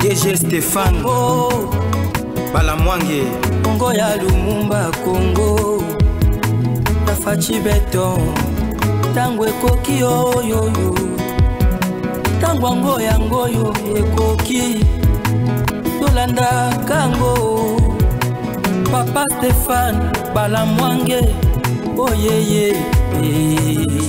DG Stéphane oh. Balamwange Congo ya Lumumba Congo Tafachi Beton Tango ekoki oyoyo Tango Yo, yangoyo ekoki Yolanda kango Papa Stéphane Bala Oyeye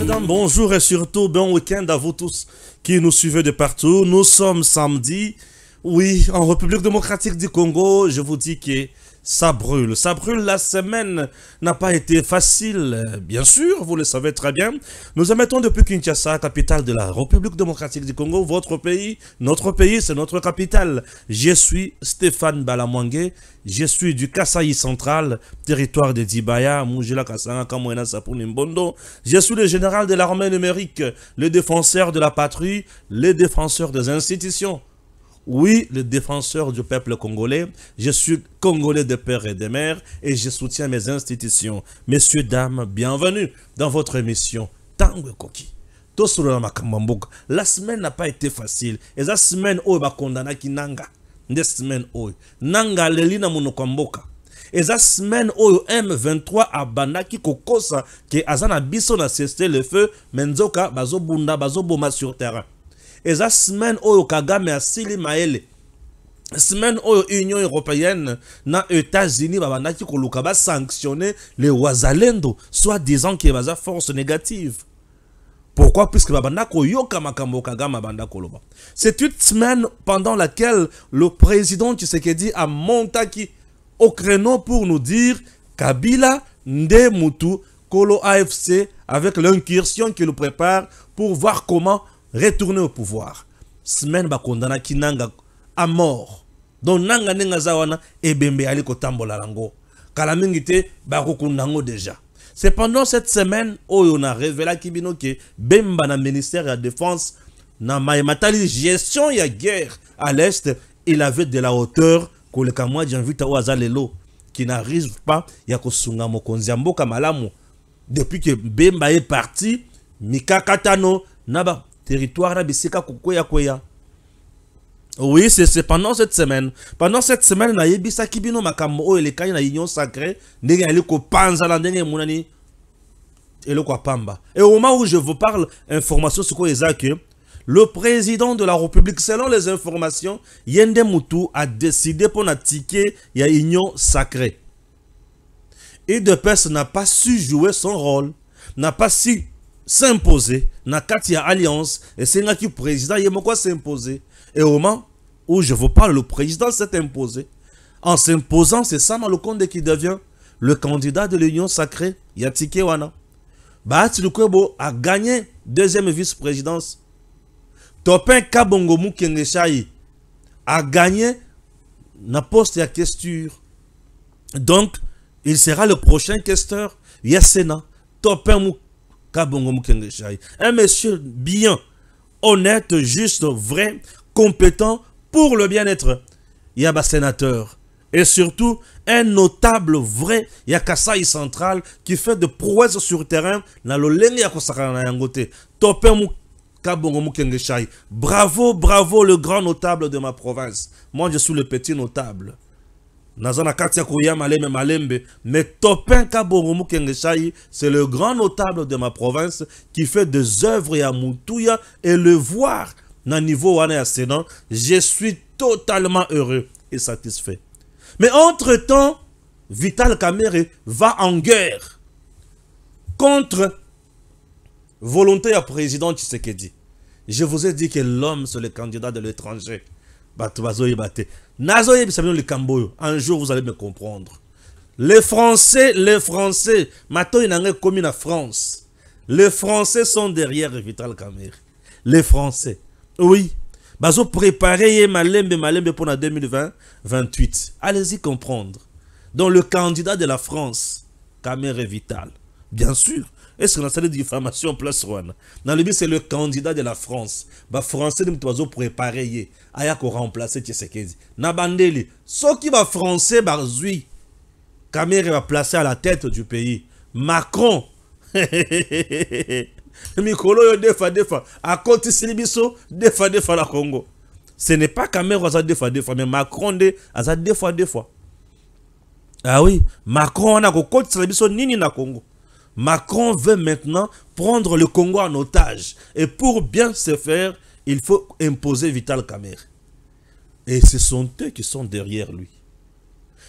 oh, Bonjour et surtout bon week-end à vous tous qui nous suivez de partout. Nous sommes samedi oui, en République démocratique du Congo, je vous dis que ça brûle. Ça brûle, la semaine n'a pas été facile, bien sûr, vous le savez très bien. Nous émettons depuis Kinshasa, capitale de la République démocratique du Congo, votre pays, notre pays, c'est notre capitale. Je suis Stéphane Balamwangue, je suis du Kasaï central, territoire de Dibaya, Mujila Kasanga, kamouena Sapunimbondo. Je suis le général de l'armée numérique, le défenseur de la patrie, le défenseur des institutions. Oui, le défenseur du peuple congolais, je suis congolais de père et de mère et je soutiens mes institutions. Messieurs, dames, bienvenue dans votre émission Tango Koki. La semaine n'a pas été facile. Et la semaine, oh, Bakondana ki nanga. Des semaine oh. Nanga, lelina Et eza semaine oyo m23 abandaki kokosa ke azana Bisson biso le feu Menzoka, bunda, bazobunda bazoboma sur terrain eza semaine oyo kagame asili mayele semaine oyo union européenne na états-unis babandaki koluka sanctionner le wazalendo soit disant ke baza force négative Pourquoi Puisque Babandako Yoka Makambo Kagama koloba. C'est une semaine pendant laquelle le président Tshisekedi a monté au créneau pour nous dire Kabila Ndemutu Kolo AFC avec l'incursion qu'il prépare pour voir comment retourner au pouvoir semaine bakondana kinanga à mort donc nanga n'enga zawana wana ebembe eh ko tambola lango kala mingi te bakokunda yango déjà cependant cette semaine oyo revela bino ke bemba na ministère de la défense na mayema tali gestion ya guerre à l'est il avait de la hauteur le mwa janvita oyo aza qui n'arrive pas ya kusunga mokonzi ya malamu depuis que bemba est parti mikakatano naba territoire na bisika oui c'est pendant cette semaine pendant cette semaine nayebisaki bino makambo oyo na union sacrée, ndenge yali kopanzana ndenge eloko apamba et au moment où je vous parle information sur le président de la république selon les informations Yende a décidé pour pour la union ya union de Pes n'a pas su jouer son rôle n'a pas su s'imposer na alliance et alliance qui président ye moko s'imposer et au moment où je vous parle le président s'est imposé en s'imposant c'est ça compte qui devient le candidat de l'union sacrée ya Tikewana a gagné deuxième vice-présidence Topin Kabongo a gagné la poste la question. donc il sera le prochain questeur ya Sénat Topin un monsieur bien, honnête, juste, vrai, compétent pour le bien-être. Il y a un sénateur. Et surtout, un notable vrai y a Kassai central qui fait de prouesses sur terrain le terrain. Bravo, bravo le grand notable de ma province. Moi, je suis le petit notable mais topin c'est le grand notable de ma province qui fait des œuvres à Moutouya et le voir na niveau je suis totalement heureux et satisfait mais entre-temps Vital Kamere va en guerre contre volonté à président Tshisekedi. Je vous ai dit que l'homme, c'est le candidat de l'étranger. Un jour, vous allez me comprendre. Les Français, les Français, maintenant, une année commis la France. Les Français sont derrière Vital Kamer. Les Français. Oui. Bazo préparé Malembe Malembe pour la 2020 28. Allez-y comprendre. Dans le candidat de la France, Kamer est vital. Bien sûr, est-ce que qu'on a de diffamation place Rwanda Dans le but, c'est le candidat de la France. Bah, français de Mtoiseau pour pareil. Aya qu'on remplace Tshisekedi. Nabandeli. Ce qui va français, Barzui. Kamere va placer à la tête du pays. Macron. Mikolo yo defa defa. A côté Silibiso, defa defa la Congo. Ce n'est pas Kamere à defa defa, mais Macron de à deux fois. Ah oui, Macron on a côté Silibiso nini na Congo. Macron veut maintenant prendre le Congo en otage. Et pour bien se faire, il faut imposer Vital Kamer. Et ce sont eux qui sont derrière lui.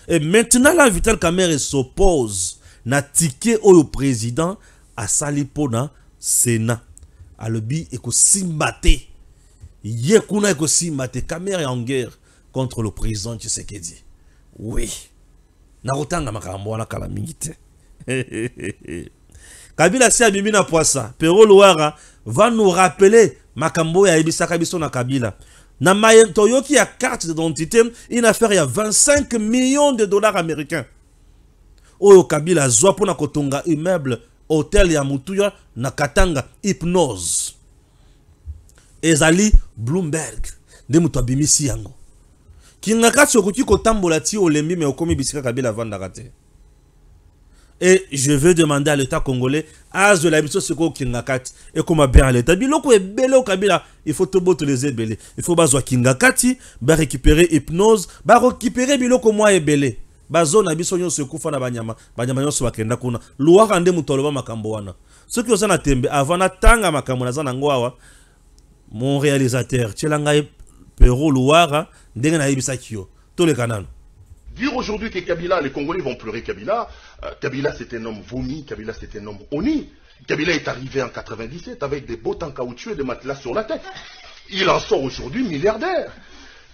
Et maintenant, là, Vital Kamer s'oppose na ticket au président à Salipona Sénat. à et il Yekuna et maté Kamer est en guerre contre le président Tshisekedi. Oui. Na rotanga makambo na kala mingite. kabila si abimi na poisa pero va nous rappeler makambo y'a Ibisa Kabisona na kabila na yo qui a carte d'identité une affaire ya 25 millions de dollars américains oyo kabila pour na kotonga immeuble hôtel ya Mutuya na katanga hypnose ezali bloomberg nde moto Siango yango kinga kati la kotambola ti olembi me okomi bisika kabila Vandarate et je veux demander à l'état congolais de la biso sikoyo kinga kati comment bien à l'état biloko belo kabila, il faut tout les eza les il faut baso kinga kati récupérer hypnose récupérer biloko mwa belé bazo na biso se ekufa na banyama banyama nyonso bakenda kuna lwaka nde moto aloba Ce wana soki tembe avant tanga makambo naza nango awa mon réalisateur tyela ngai pero lwara ndenge bisakio. tous les canaux Dire aujourd'hui que Kabila, les Congolais vont pleurer Kabila, euh, Kabila c'est un homme vomi, Kabila c'est un homme honni. Kabila est arrivé en 97 avec des bottes en caoutchouc et des matelas sur la tête. Il en sort aujourd'hui milliardaire.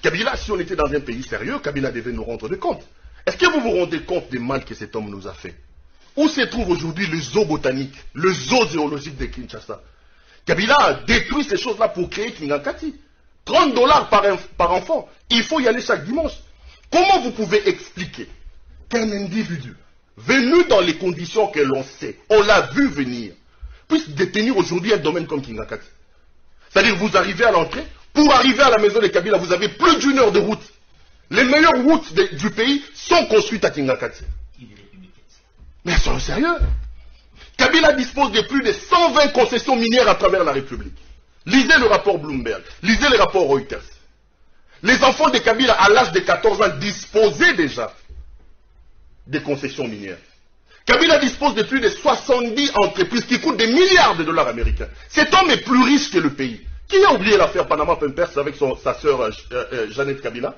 Kabila, si on était dans un pays sérieux, Kabila devait nous rendre des comptes. Est-ce que vous vous rendez compte des mal que cet homme nous a fait Où se trouve aujourd'hui le zoo botanique, le zoo zoologique de Kinshasa Kabila a détruit ces choses-là pour créer Kingankati. 30 dollars par enfant. Il faut y aller chaque dimanche. Comment vous pouvez expliquer qu'un individu venu dans les conditions que l'on sait, on l'a vu venir, puisse détenir aujourd'hui un domaine comme Kingakati C'est-à-dire vous arrivez à l'entrée, pour arriver à la maison de Kabila, vous avez plus d'une heure de route. Les meilleures routes du pays sont construites à Kingakati. Mais soyons sérieux. Kabila dispose de plus de 120 concessions minières à travers la République. Lisez le rapport Bloomberg, lisez le rapport Reuters. Les enfants de Kabila, à l'âge de 14 ans, disposaient déjà des concessions minières. Kabila dispose de plus de 70 entreprises qui coûtent des milliards de dollars américains. Cet homme est plus riche que le pays. Qui a oublié l'affaire Panama Pempers avec sa sœur euh, euh, euh, Jeannette Kabila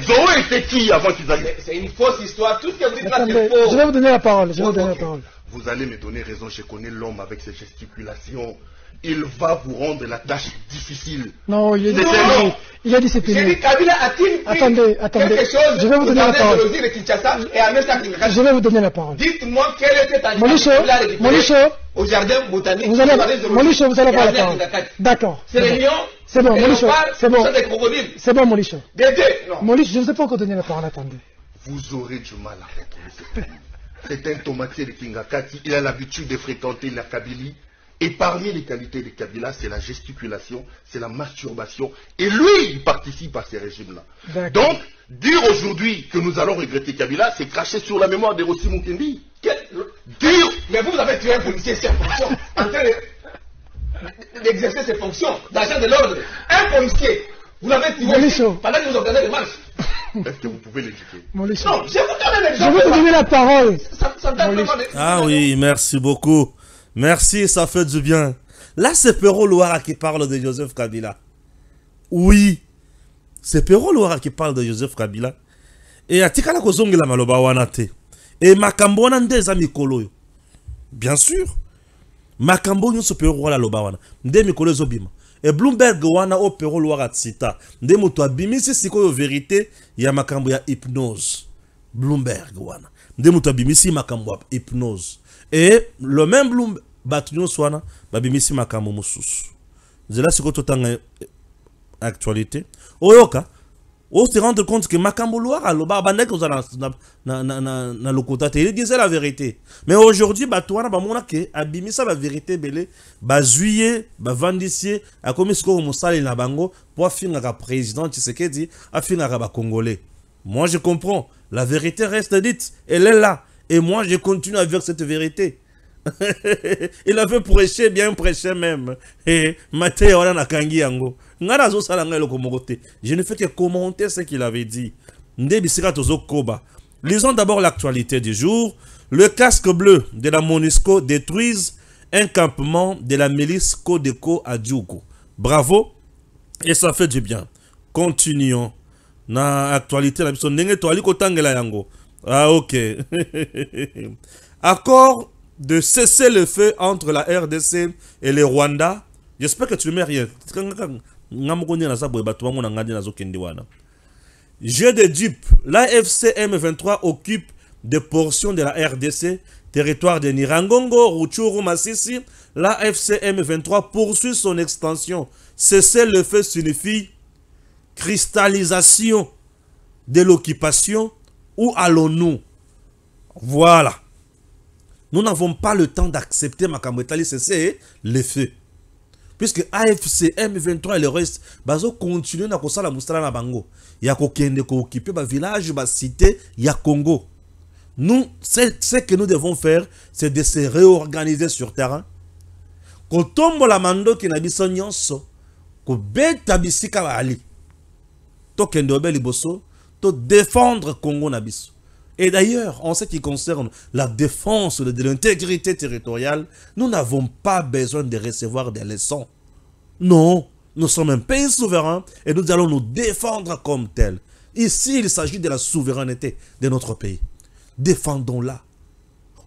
Zoé était qui avant qu'ils aillent C'est une fausse histoire. Tout ce que vous dites là, c'est Je vais vous, donner la parole. vous allez me donner raison. Je connais l'homme avec ses gesticulations il va vous rendre la tâche difficile. Non, il a dit, Il c'est fini. J'ai dit Kabila a-t-il attendez, attendez. quelque chose je vais vous donner la parole. De Kinshasa et à je vais vous donner la parole. Dites-moi quelle était ta Molicho, Molicho, au jardin botanique. Vous allez, Molicho, vous allez parler. la parole. D'accord. C'est réunion. C'est bon, Molicho. C'est bon. C'est bon, non. Molicho, je ne sais pas encore donner la parole. Attendez. Vous aurez du mal à retrouver C'est un tomatier de Kingakati. Il a l'habitude de fréquenter la Kabylie. Et parmi les qualités de Kabila, c'est la gesticulation, c'est la masturbation. Et lui, il participe à ces régimes-là. Donc, dire aujourd'hui que nous allons regretter Kabila, c'est cracher sur la mémoire de Rossi Mukendi. Quel... Dire... Mais vous avez tué un policier, c'est fonction, en train d'exercer ses fonctions d'agent de l'ordre. Un policier, vous l'avez tué pendant que vous organisez des marches. Est-ce que vous pouvez l'éduquer Non, je vous donne un Je vous donner la parole. ah oui, merci beaucoup. Merci, ça fait du bien. Là, c'est Perrault Loara qui parle de Joseph Kabila. Oui, c'est Perrault Loara qui parle de Joseph Kabila. Et atikala la maloba wana te. Et makambo wana nde Bien sûr. Makambo nyonso Perrault Loara loba wana. Nde mikolo zobima. Et Bloomberg wana o oh, Perrault Loara tsita. Nde c'est abimisi sikoyo vérité ya makambo ya hypnose. Bloomberg wana. Nde moto abimisi makambo hypnose et e le bato nyonso soana babimisi makambo ce qu'on sikoyo totanga eh, actualité oyoka se rend compte que makambo loire aloba dans le na lokota te disait la vérité mais aujourd'hui batuana mona abimisa bavérité vérité bazwi ye bavandisi ye à sikoyo mosali na bango finir afingaka président à afingaka congolais moi je comprends la vérité reste dite elle est là et moi, je continue avec cette vérité. il avait prêché, bien prêché même. Et eh, Je ne fais que commenter ce qu'il avait dit. Lisons d'abord l'actualité du jour. Le casque bleu de la MONUSCO détruise un campement de la milice Codeco à Djoukou. Bravo. Et ça fait du bien. Continuons. Na actualité la personne to yango. Ah, ok. Accord de cesser le feu entre la RDC et le Rwanda. J'espère que tu ne mets rien. Jeu de dupes. La FCM 23 occupe des portions de la RDC, territoire de Nirangongo, Ruchuru, Masisi. L'AFC 23 poursuit son extension. Cesser le feu signifie cristallisation de l'occupation où allons-nous Voilà. Nous n'avons pas le temps d'accepter Makamwetali c'est le feu. Puisque AFCM 23 et le reste, à continue na kosala mustala na bango. Ya kokende qui occuper ba village, ba cité, ya Congo. Nous, ce que nous devons faire, c'est de se réorganiser sur terrain. Kotombo la mando qui na biso nyonso, ko beta bisika ali. Tokende de temps défendre Congo Nabis. Et d'ailleurs, en ce qui concerne la défense de l'intégrité territoriale, nous n'avons pas besoin de recevoir des leçons. Non, nous sommes un pays souverain et nous allons nous défendre comme tel. Ici, il s'agit de la souveraineté de notre pays. Défendons-la,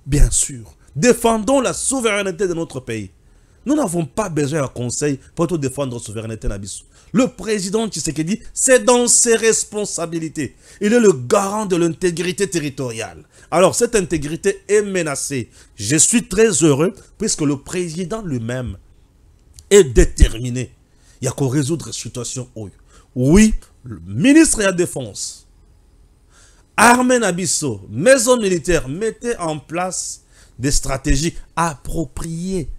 bien sûr. Défendons la souveraineté de notre pays. Nous n'avons pas besoin d'un conseil pour tout défendre la souveraineté Nabiso. Le président Tshisekedi, c'est dans ses responsabilités. Il est le garant de l'intégrité territoriale. Alors, cette intégrité est menacée. Je suis très heureux puisque le président lui-même est déterminé. Il n'y a qu'à résoudre la situation. Oui, le ministre de la Défense, Armen Abisso, maison militaire, mettez en place des stratégies appropriées.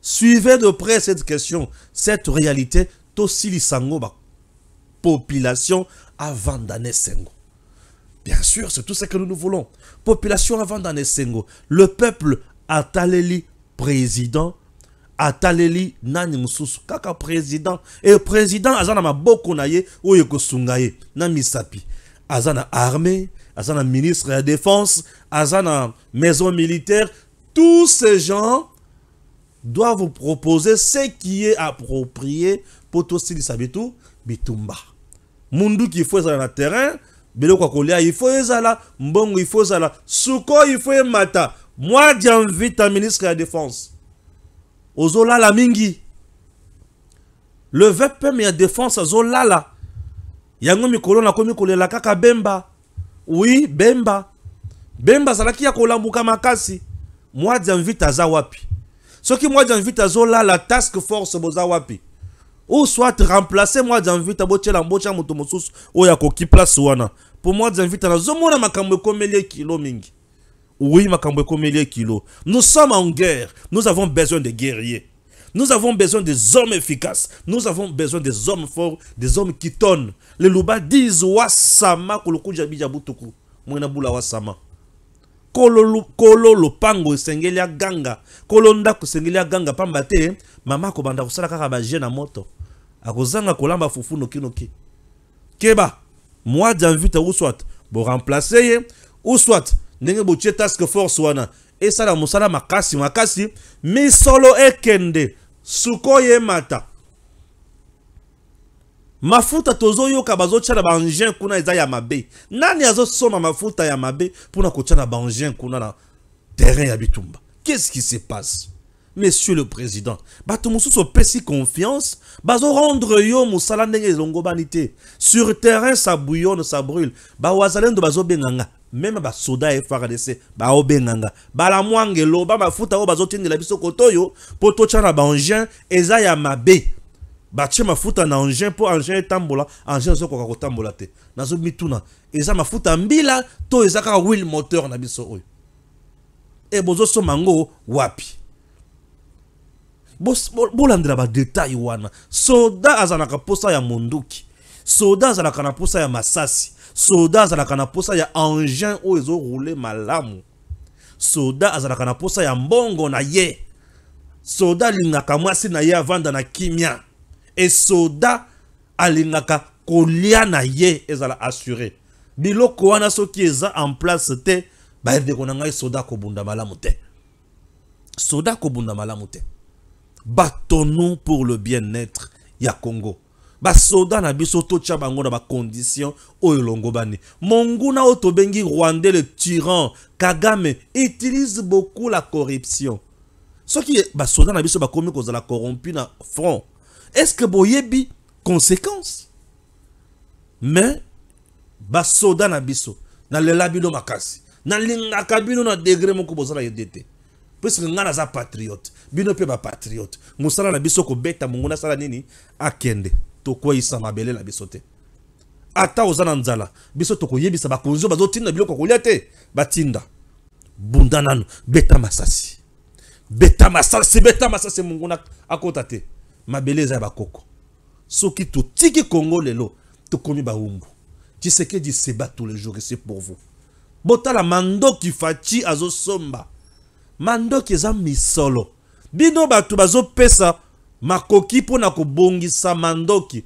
Suivez de près cette question, cette réalité Tosili Sango, population avant d'année sengo. bien sûr c'est tout ce que nous voulons population avant d'année sengo. le peuple ataleli président ataleli nani kaka président et président Azana ma maboko na ye ou ekosunga ye sapi misapi armée Azana ministre de la défense Azana maison militaire tous ces gens doivent vous proposer ce qui est approprié potosilisa bitu bitumba munduki fo ezala na terrain biloko il kolia ifo ezala mbongo ifo ezala suko ifo moi envie vita ministre la défense la mingi le mais ya défense la. yango mikolo komi kolela kaka bemba Oui bemba bemba zalaki ya kolambuka makasi mwa ce qui moi soki à zola la task force bozawapi. wapi ou soit remplacer moi nzamvita botyela à moto ou à qui place wana moi mwa na Zomona makambo ekomeli kilo mingi oui makambo les kilos nous sommes en guerre nous avons besoin de guerriers Nous avons besoin des hommes efficaces. Nous avons besoin des hommes forts, des hommes qui tonnent. Les Luba disent Wasama koloku jabi jabutuku. à wasama. Kololo pango sengelia ganga. kolonda sengelia ganga pambate mama Kobanda usala kaka baje na moto akozanga kolamba fufu ki. keba mwa janvite ou soit boremplace ye ou soit ndenge force wana esala musala makasi makasi solo ekende suko mata. mafuta yoka bazo chana banjen kuna eza ya mabe nani soma mafuta ya mabe puna kuchana na kuna na terrain ya bitumba qu'est ce qui se passe monsieur le président batumusso mosusu confiance confiance rendre yo mosala ndenge elongobani longobanité. sur terrain ça bouillonne ça brûle bawazalendo bazobenganga la basoda ya frdc ma fouta eloba bazo de la biso koto oyo poto tchana na baengin eza ya mabe batie fouta na engin pour engin tambola, engin ko tambola te mituna. eza futa mbila to eza kaka wil moteur na biso oyo e so mango, wapi bolandela badetail wana soda azalaka mposa ya monduki soda azalaka na mposa ya masasi soda azalaka na mposa ya engin oyo ezorule malamu soda azalaka na mposa ya mbongo na ye soda alingaka mwasi na ye avanda na kimia e soda alingaka kolia na ye ezala assure biloko wana soki eza en place te bayebdeko na ngai soda kobunda malamu te soda kobunda malamu te battons-nous pour le bien-être ya Congo. basoda na biso totya bango na condition oyo bane. monguna oto bengi, Rwanda, le tyran kagame utilise beaucoup la corruption soki basoda na biso bakomi kozala corrompu na front est-ce que boyebi conséquence mais basoda na biso le bino makasi linga kabino na degre moko bozala yede yedete parce que za patriote bino pe ba patriote musala na biso beta munguna sala nini akende Toko ko isa mabele na biso ata ozana nzala biso to ko yebisa ba konzo bazo batinda bunda beta masasi beta masasi beta masasi munguna akota te mabele za ya bakoko soki totiki kongo lelo tokomi bawumbu di seba tous les jours ici pour vous bota botala mandoki azo azosomba mandoki eza misolo bino bazo pesa makoki bongi sa mandoki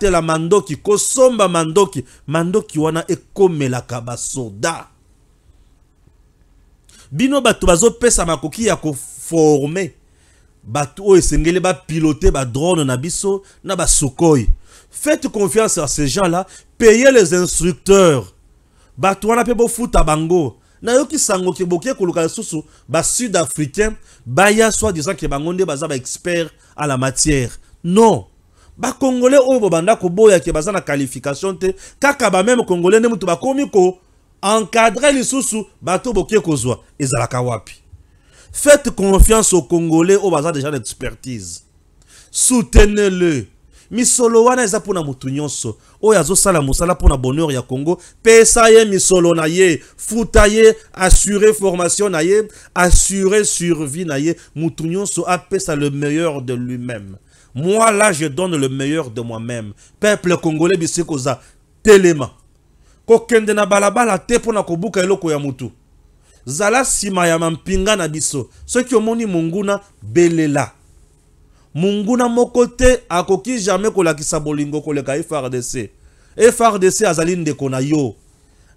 la mandoki ko somba mandoki mandoki wana ekomelaka soda. bino bazo pesa makoki ya koforme sengele ba esengeli ba drone na biso na sukoi. faites confiance à ces gens-là payez les instructeurs batou wana bo futa bango na nayoki sango ke bokie koluka ba Sud africain baya soi-disant ke bangonde baza expert à la matière non Congolais banda bobanda boya ke baza na qualification te kaka même congolais ne ba komi ko encadre lisusu bato boke kozwa ezalaka kawapi. faites confiance aux congolais oyo baza déjà d'expertise soutenez-le misolo wana eza mpona motu nyonso oyo sala musala pona bonheur ya congo pesa ye misolo na ye futa ye assure formation na ye assure survie na ye so nyonso apesa le meilleur de lui-même moi là je donne le meilleur de moi-même peuple congolais bisi tellement telema kokende na balabala te mpona kobuka eloko ya motu zala sima ya mampinga na biso soki omoni monguna belela Munguna mokote, te akoki jamais kolakisa bolingo koleka frdc frdc azali ndeko na yo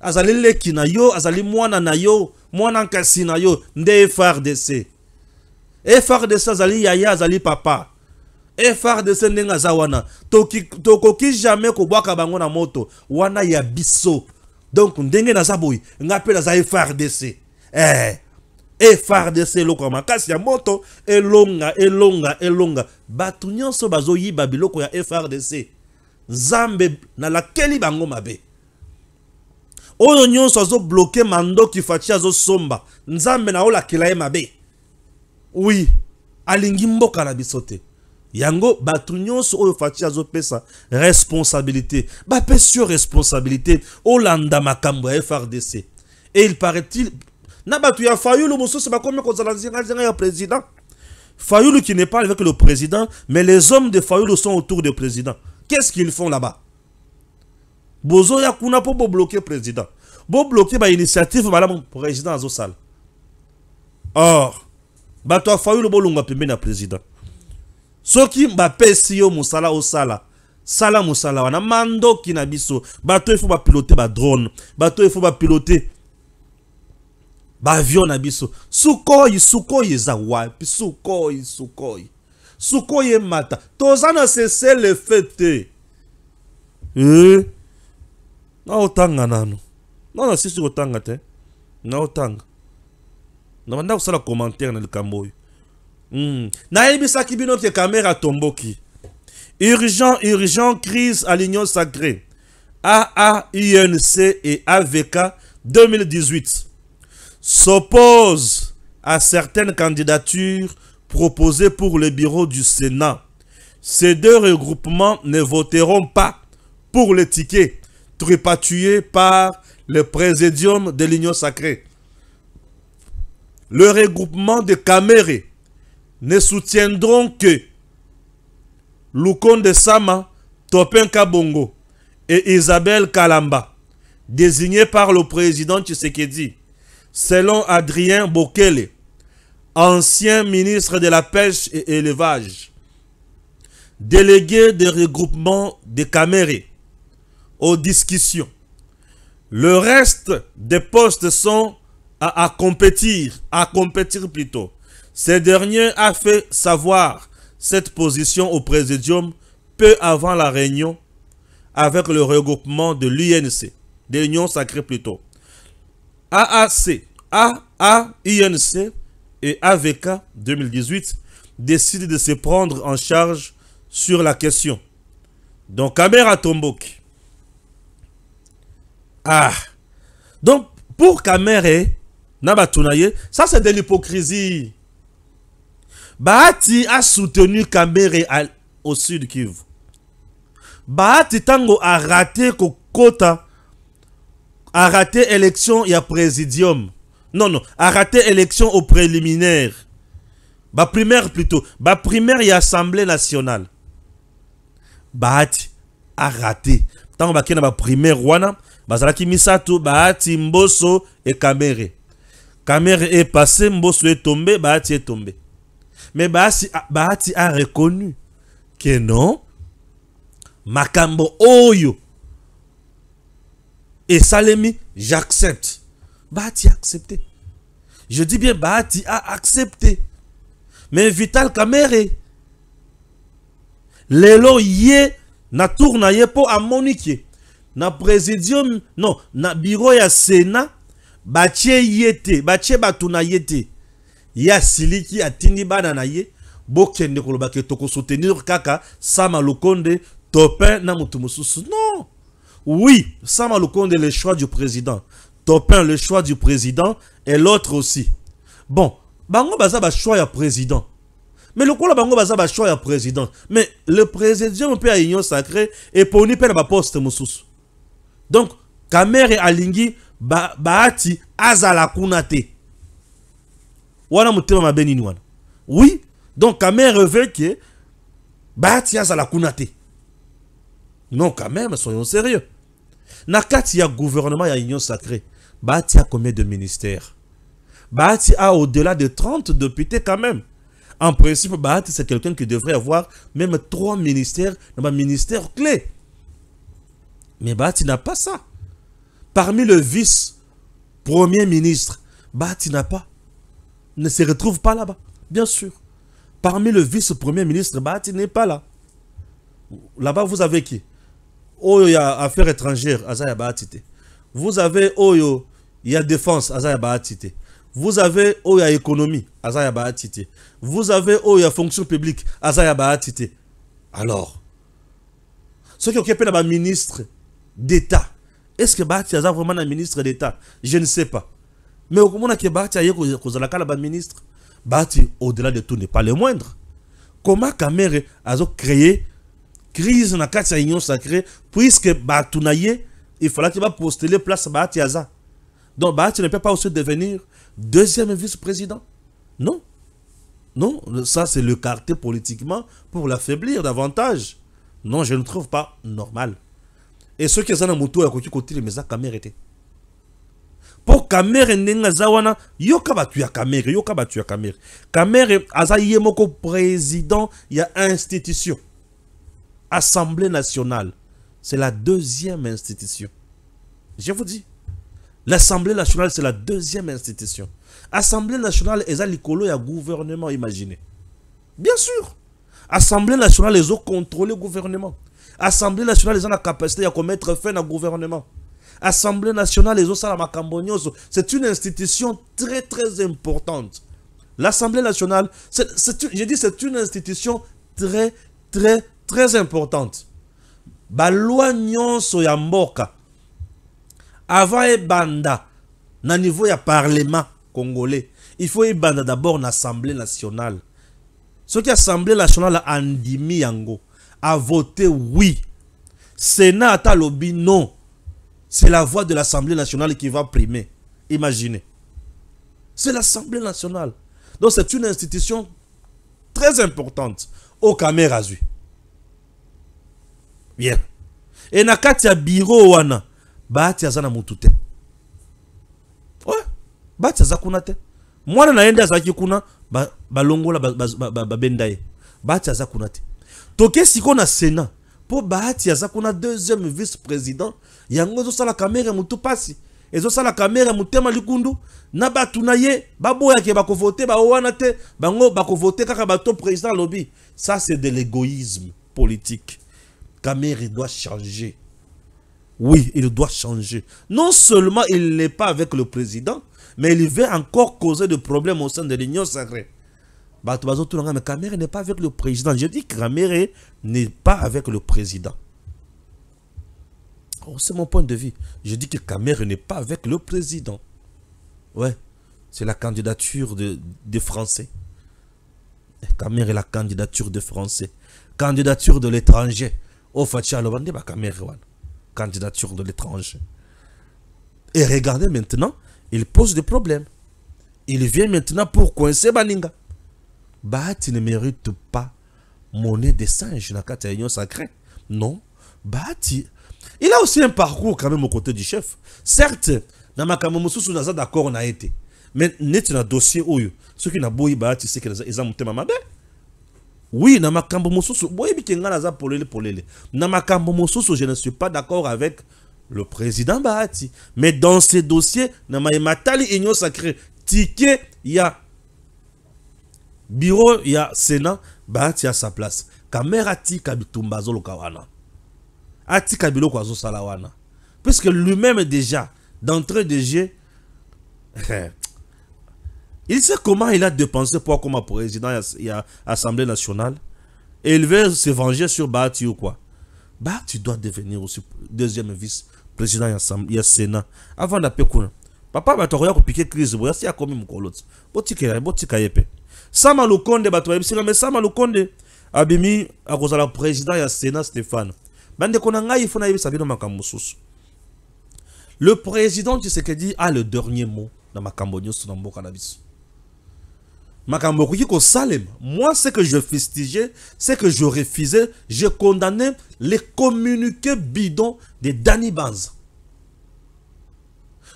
azali leki na yo azali mwana na yo mwana nkasi na yo nde frdc frdc azali yaya azali papa frdc ndenga zawana. wana tokoki jamais kobwaka bango na moto wana ya biso donc ndenge na zaboui. nga frdc eh efrdc c'est ya makasi ya moto elonga elonga elonga baso nyonso bazoyiba biloko ya e frdc nzambe keli bango mabe oyo nyonso mando mando azo somba. nzambe ola ye mabe Oui. alingi mboka na bisote. yango bato nyonso oyo zo pesa responsabilité Ba pesio responsabilité olanda makambo ya e et il paraît-il na bato ya fayulu mosusu bakomi kozala a ya président fayulu qui n'est pas avec le président mais les hommes de fayulu sont autour du président qu'est-ce qu'ils font là-bas bozoya kuna mpo bloquer président bobloke initiative madame président azosala or bato ya fayulu bolunga pembeni ya président qui bapesi yo Moussala, osala sala Moussala, wana mandoki na biso bato oyo piloter ma drone. bato faut efo piloter bavio na biso sukoyi sukoyi eza wapi sukoyi sukoyi sukoyi emata toza na c'est le fete. e eh? naotanga nano nana sisi tangate. te naotanga na manda kosala commentaire na likambo oyo mm. nayebisaki te kamera Tomboki. urgent urgent crise à l'union sacrée AAINC et AVK 2018 s'oppose à certaines candidatures proposées pour le bureau du Sénat. Ces deux regroupements ne voteront pas pour les tickets tripatué par le présidium de l'Union sacrée. Le regroupement de Caméré ne soutiendront que Lukonde Sama, Topin Kabongo et Isabelle Kalamba, désignés par le président Tshisekedi selon Adrien Bokele, ancien ministre de la Pêche et Élevage, délégué de regroupement des caméras, aux discussions. Le reste des postes sont à, compétir, à compétir plutôt. Ce dernier a fait savoir cette position au présidium peu avant la réunion avec le regroupement de l'UNC, de l'Union Sacrée plutôt. AAC, AAINC et AVK 2018 décident de se prendre en charge sur la question. Donc, Kamer Tombok. Ah. Donc, pour Kamere, ça c'est de l'hypocrisie. Bahati a soutenu Kamere au sud Kivu. Bahati Tango a raté Kokota a raté élection a présidium non non a raté élection au préliminaire ba primaire plutôt ba primaire a assemblée nationale bahati a raté Tant bakende ba primaire wana bazalaki misato bahati mboso et kamere tombé. mboso tombé, bahati tombé. mais bahati, bahati a reconnu que non makambo oyo et Salemi, j'accepte. Bati a accepté. Je dis bien, Bati a accepté. Mais Vital Kamere, lelo ye na tour na po a monique. na présidium non na bureau ya sena. batie yete. te batuna yete. Ya Siliki te ye na yé, bana na ye Toko soutenir kaka sama lokonde topin na non oui, Sam Aloukonde est le choix du président. Topin, le choix du président, et l'autre aussi. Bon, bango baza ba choix ya président. Mais le kola bango baza ba choix ya président. Mais le président peut a union sacrée et pour ni peine poste moussous. Donc, Kamer et Alingi ba baati azala kuna te. Wana mutema ma Oui, donc Kamer veut que baati azala Non, quand même, soyons sérieux na a gouvernement une union sacrée Bati a combien de ministères Bati a au-delà de 30 députés quand même en principe Bati, c'est quelqu'un qui devrait avoir même trois ministères dans ma ministère clé mais Bati n'a pas ça parmi le vice premier ministre Bati n'a pas ne se retrouve pas là-bas bien sûr parmi le vice premier ministre Bati n'est pas là là-bas vous avez qui oyo a affaires étrangères vous avez oyo il y a défense, vous avez oyo il y a économie, vous vous avez oyo a fonction publique alors, ce qui est alors ce okoki d'état est ce que Bati a vraiment un ministre d'état je ne sais pas mais okomona Bati bahati est kozala au delà de tout n'est pas le moindre comment a-t-il créé crise na la union sacrée puisque Batunaye, il il fallait va postuler place baati aza donc baati ne peut pas aussi devenir deuxième vice-président non non ça c'est le quartier politiquement pour l'affaiblir davantage non je ne trouve pas normal et ceux qui moto à côté akoki kotelema eza camere te mpo caméra ndenge aza wana yoka batu ya camere yoka batu ya caméra camere aza ye moko président y a institution Assemblée nationale, c'est la deuxième institution. Je vous dis. L'Assemblée nationale, c'est la deuxième institution. Assemblée nationale, l'écolo y ya gouvernement, imaginez. Bien sûr. Assemblée nationale, ils ont contrôlé le gouvernement. Assemblée nationale, ils ont la capacité à commettre fin au gouvernement. Assemblée nationale, ils ont ça C'est une institution très, très importante. L'Assemblée nationale, c'est, je dis, c'est une institution très, très très importante. loi nyonso ya mboka avant ebanda na niveau ya parlement congolais, il faut ebanda d'abord en assemblée nationale. Ce qui assemblée nationale andimi yango a voté oui. Sénat a lobby non. C'est la voix de l'Assemblée nationale qui va primer. Imaginez. C'est l'Assemblée nationale. Donc c'est une institution très importante au Cameroun bien Et na ya biro wana bahati azana na motu te ouais. te mwana na enda nde ba babenda ba, ba, ba, ye bahati te toke sikoyo na sénat pour bahati aza deuxième vice président yango caméra mere motu mpasi la caméra motema likundu na bato na ye ba voter ba wana te bango voter kaka bato président lobby ça c'est de l'égoïsme politique il doit changer. Oui, il doit changer. Non seulement il n'est pas avec le président, mais il veut encore causer des problèmes au sein de l'Union sacrée. Mais Kamere n'est pas avec le président. Je dis que Kamere n'est pas avec le président. Oh, c'est mon point de vue. Je dis que Kamere n'est pas avec le président. Ouais. C'est la candidature des Français. Eh, Cameroun est la candidature des Français. Candidature de l'étranger au oh, Fatih ma Cameroun, candidature de l'étranger. Et regardez maintenant, il pose des problèmes. Il vient maintenant pour coincer Baninga. Bahati ne mérite pas monnaie des singes dans la réunion sacrée. Non, Bahati. Il a aussi un parcours quand même au côté du chef. Certes, dans ma camomoussou, d'accord, on a été. Mais net le dossier, oh, ce qui n'a pas eu Bahati, c'est que les monté mère. Oui, na ma cambo mosusu, boy polele polele. na ma je ne suis pas d'accord avec le président Bahati. Mais dans ces dossiers, na ma matali inyo sacré, ticket, y'a, bureau, y'a, Sénat, Bahati a sa place. Kamera tika bitumba zolo kawana. Atika biloko azo salawana. Puisque lui-même déjà, d'entrée de jeu, eh, il sait comment il a dépensé pour comme président y à Assemblée nationale. Et il veut se venger sur Bahati ou quoi. Bah, tu dois devenir aussi deuxième vice-président et Sénat. Avant la pécoune. Papa, bah, tu as piqué crise. Bah, si y a commis mon colot. Botika, botika yepé. Sama Lukonde, bah, tu as mais Sama Lukonde. Abimi, à cause la président a Sénat, Stéphane. Bande konanga, il faut naïve sa vie dans ma camoussous. Le président, tu sais que dit, a ah, le dernier mot dans ma cambognos, dans mon cannabis. Moi, ce que je festigeais, ce que je refusais, je condamnais les communiqués bidons de Danny Banz.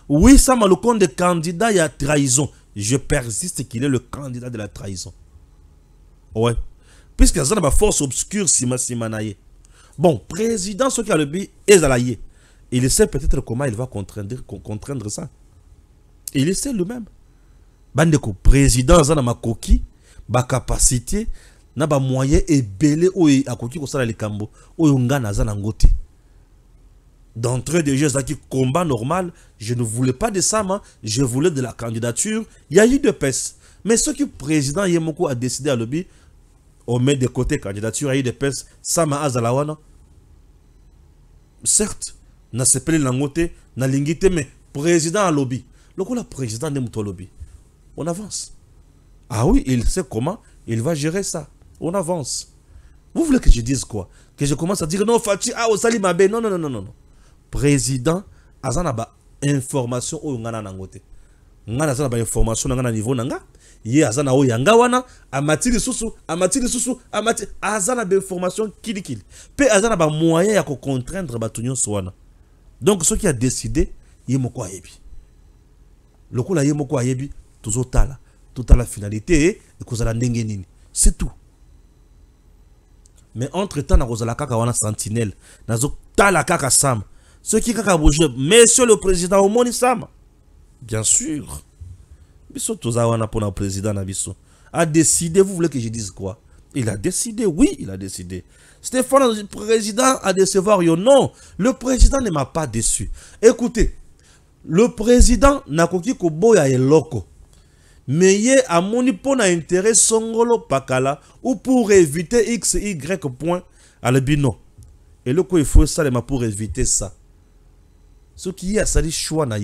Oui, ça m'a le compte de candidat et à trahison. Je persiste qu'il est le candidat de la trahison. Ouais. Puisque ça ma force obscure, Sima Simanaye. Bon, président le est Il sait peut-être comment il va contraindre, contraindre ça. Il sait lui-même bandeko président Zana na ba capacité na moyen ebele o akoki sala likambo o ngai zana nango te d'entrée de jeu combat normal je ne voulais pas de sama je voulais de la candidature Il y de Pes. mais ce le président a décidé à lobby, on met de côté candidature de Pes, sama azala wana certes n'a nango langote na lingite mais président alobi le président de Mouto Lobby on avance. Ah oui, il sait comment il va gérer ça. On avance. Vous voulez que je dise quoi Que je commence à dire non, Fatih, ah, Osali Mabé. Non, non, non, non, non. Président, Azanaba, information, des informations nangote. Ngana azanaba, information, Nangana niveau, nanga. Ye azana o yanga wana, amati à amati lisusu, amati. a ba information, kili kili. Pe Azanaba, ba moyen yako contraindre batunyon sowana. Donc, ce qui a décidé, yemoko ayebi. là yemoko ayebi, à la finalité ekozala eh, la nini c'est tout mais entre temps nakozala kaka wana sentinelle caca kaka Ce qui kaka bouge, monsieur le président omoni sama bien sûr tout toza wana le président na a décidé vous voulez que je dise quoi il a décidé oui il a décidé Stéphane, le président, a décevoir yo. Non, le président ne m'a pas déçu. Écoutez, le président n'a koki ko boya mais il y a na songolo pakala ou pour éviter x y point quoi il faut ça ça, ça. pour éviter ça Ce qui est à na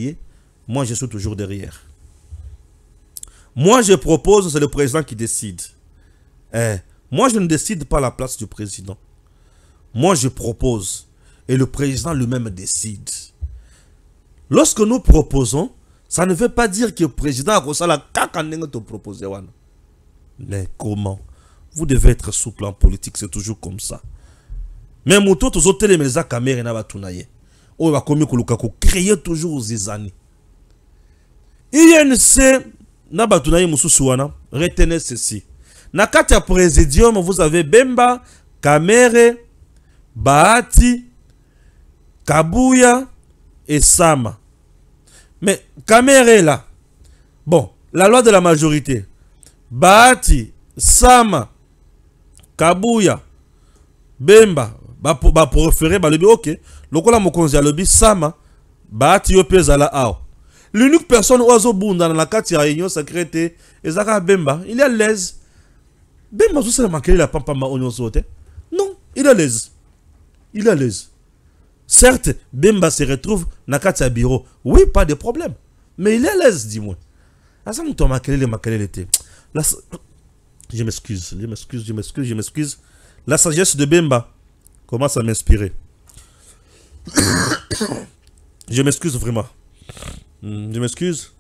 moi je suis toujours derrière moi je propose c'est le président qui décide eh, moi je ne décide pas la place du président moi je propose et le président lui-même décide lorsque nous proposons ça ne veut pas dire que le président a proposé. Mais comment Vous devez être souple en politique, c'est toujours comme ça. Mais moto tous autres les mesa caméra ont créé Oh va que créer toujours années. INC na créé mususu wana retenez ceci. Na présidium vous avez Bemba, Kamere, Baati, Kabuya et Sama. Mais Kamere est là. Bon, la loi de la majorité. Bati Sama, Kabuya, Bemba, ba, ba bah le dire, ok. Lokola le dire, Sama, bati yo la ao. L'unique personne oiseau bunda dans la carte de réunion secrète, Ezaka Bemba, il est à l'aise. Bemba, tout ça, la pampa ma oignon sauté. Non, il est à l'aise. Il est à l'aise. Certes, Bemba se retrouve dans le bureau. Oui, pas de problème. Mais il est à l'aise, dis-moi. Je m'excuse, je m'excuse, je m'excuse, je m'excuse. La sagesse de Bemba commence à m'inspirer. je m'excuse vraiment. Hmm, je m'excuse.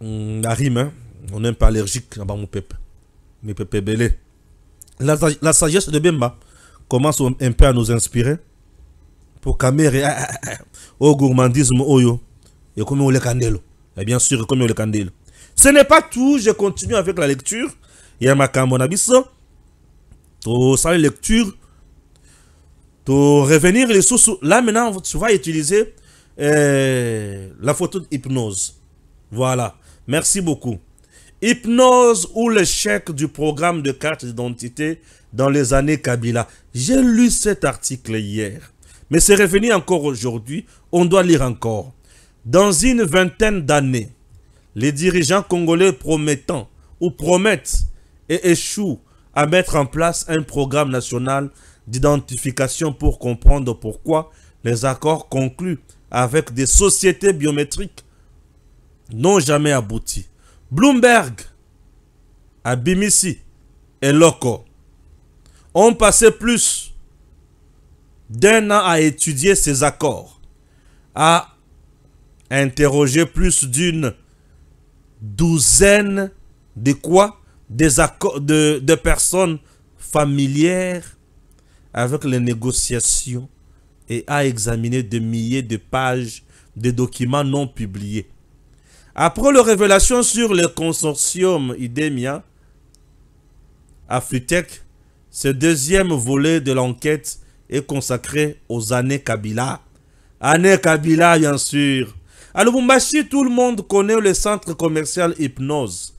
Hmm, la rime, hein? on un pas allergique à mon mes Pépé belé. la sagesse de Bemba commence un peu à nous inspirer pour Kamere, eh, eh, au eh, oh, gourmandisme, Oyo, oh, et comme le Et bien sûr, comme le candelo. Ce n'est pas tout, je continue avec la lecture. Il y a ma cambonabiso. ça la lecture. To revenir les sources. Là maintenant, tu vas utiliser la photo d'hypnose. Voilà. Merci beaucoup. Hypnose ou l'échec du programme de carte d'identité dans les années Kabila. J'ai lu cet article hier. Mais c'est revenu encore aujourd'hui, on doit lire encore. Dans une vingtaine d'années, les dirigeants congolais promettant ou promettent et échouent à mettre en place un programme national d'identification pour comprendre pourquoi les accords conclus avec des sociétés biométriques n'ont jamais abouti. Bloomberg, Abimisi et Loco ont passé plus d'un an à étudier ces accords, à interroger plus d'une douzaine de quoi Des accords de, personnes familières avec les négociations et à examiner des milliers de pages de documents non publiés. Après les révélations sur le consortium IDEMIA, Afritech, ce deuxième volet de l'enquête consacré aux années Kabila. Années Kabila, bien sûr. À Lubumbashi, tout le monde connaît le centre commercial Hypnose